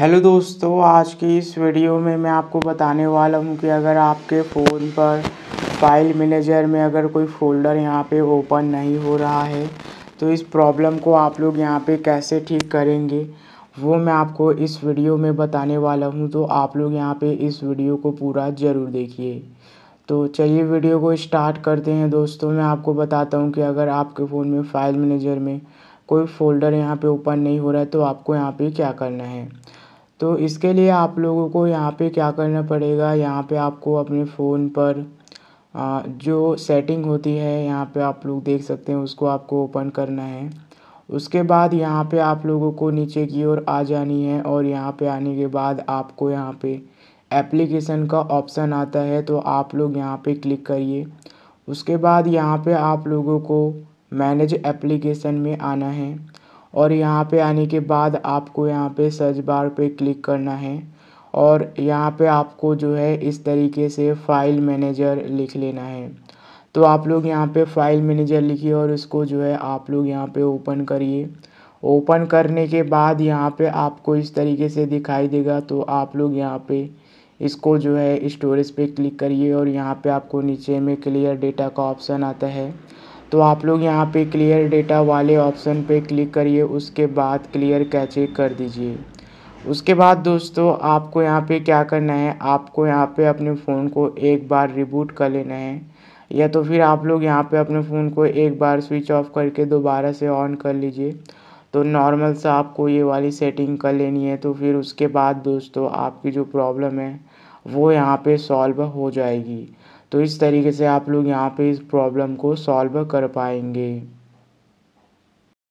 hello दोस्तों आज की इस वीडियो में मैं आपको बताने वाला हूँ कि अगर आपके फ़ोन पर फाइल मैनेजर में अगर कोई फ़ोल्डर यहाँ पे ओपन नहीं हो रहा है तो इस प्रॉब्लम को आप लोग यहाँ पे कैसे ठीक करेंगे वो मैं आपको इस वीडियो में बताने वाला हूँ तो आप लोग यहाँ पे इस वीडियो को पूरा ज़रूर देखिए तो चलिए वीडियो को इस्टार्ट करते हैं दोस्तों मैं आपको बताता हूँ कि अगर आपके फ़ोन में फ़ाइल मैनेजर में कोई फ़ोल्डर यहाँ पे ओपन नहीं हो रहा है तो आपको यहाँ पे क्या करना है तो इसके लिए आप लोगों को यहाँ पे क्या करना पड़ेगा यहाँ पे आपको अपने फ़ोन पर जो सेटिंग होती है यहाँ पे आप लोग देख सकते हैं उसको आपको ओपन करना है उसके बाद यहाँ पे आप लोगों को नीचे की ओर आ जानी है और यहाँ पे आने के बाद आपको यहाँ पे एप्लीकेशन का ऑप्शन आता है तो आप लोग यहाँ पे क्लिक करिए उसके बाद यहाँ पे आप लोगों को मैनेज एप्लीकेशन में आना है और यहाँ पे आने के बाद आपको यहाँ पे सर्च बार पे क्लिक करना है और यहाँ पे आपको जो है इस तरीके से फाइल मैनेजर लिख लेना है तो आप लोग यहाँ पे फाइल मैनेजर लिखिए और इसको जो है आप लोग यहाँ पे ओपन करिए ओपन करने के बाद यहाँ पे आपको इस तरीके से दिखाई देगा तो आप लोग यहाँ पे इसको जो है स्टोरेज पे क्लिक करिए और यहाँ पे आपको नीचे में क्लियर डेटा का ऑप्शन आता है तो आप लोग यहाँ पे क्लियर डेटा वाले ऑप्शन पे क्लिक करिए उसके बाद क्लियर कैचे कर दीजिए उसके बाद दोस्तों आपको यहाँ पे क्या करना है आपको यहाँ पे अपने फ़ोन को एक बार रिबूट कर लेना है या तो फिर आप लोग यहाँ पे अपने फ़ोन को एक बार स्विच ऑफ करके दोबारा से ऑन कर लीजिए तो नॉर्मल सा आपको ये वाली सेटिंग कर लेनी है तो फिर उसके बाद दोस्तों आपकी जो प्रॉब्लम है वो यहाँ पर सॉल्व हो जाएगी तो इस तरीके से आप लोग यहाँ पे इस प्रॉब्लम को सॉल्व कर पाएंगे